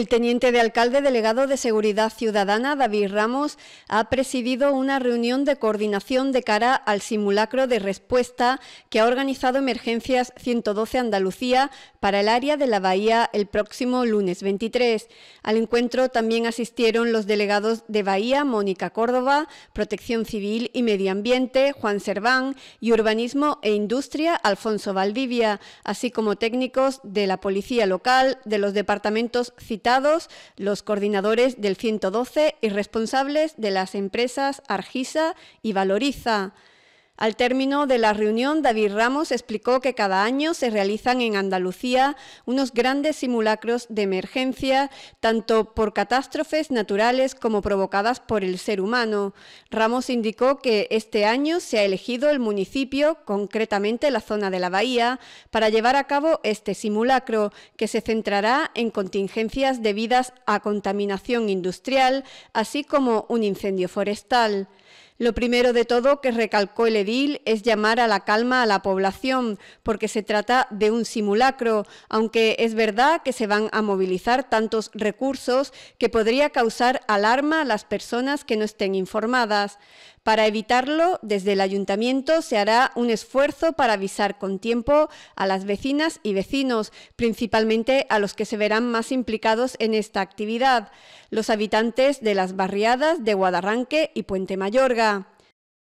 El teniente de alcalde delegado de Seguridad Ciudadana, David Ramos, ha presidido una reunión de coordinación de cara al simulacro de respuesta que ha organizado Emergencias 112 Andalucía para el área de la Bahía el próximo lunes 23. Al encuentro también asistieron los delegados de Bahía, Mónica Córdoba, Protección Civil y Medio Ambiente, Juan Serván, y Urbanismo e Industria, Alfonso Valdivia, así como técnicos de la Policía Local, de los departamentos citados los coordinadores del 112 y responsables de las empresas Argisa y Valoriza. Al término de la reunión, David Ramos explicó que cada año se realizan en Andalucía unos grandes simulacros de emergencia, tanto por catástrofes naturales como provocadas por el ser humano. Ramos indicó que este año se ha elegido el municipio, concretamente la zona de la bahía, para llevar a cabo este simulacro, que se centrará en contingencias debidas a contaminación industrial, así como un incendio forestal. Lo primero de todo que recalcó el edil es llamar a la calma a la población, porque se trata de un simulacro, aunque es verdad que se van a movilizar tantos recursos que podría causar alarma a las personas que no estén informadas. Para evitarlo, desde el ayuntamiento se hará un esfuerzo para avisar con tiempo a las vecinas y vecinos, principalmente a los que se verán más implicados en esta actividad, los habitantes de las barriadas de Guadarranque y Puente Mayorga.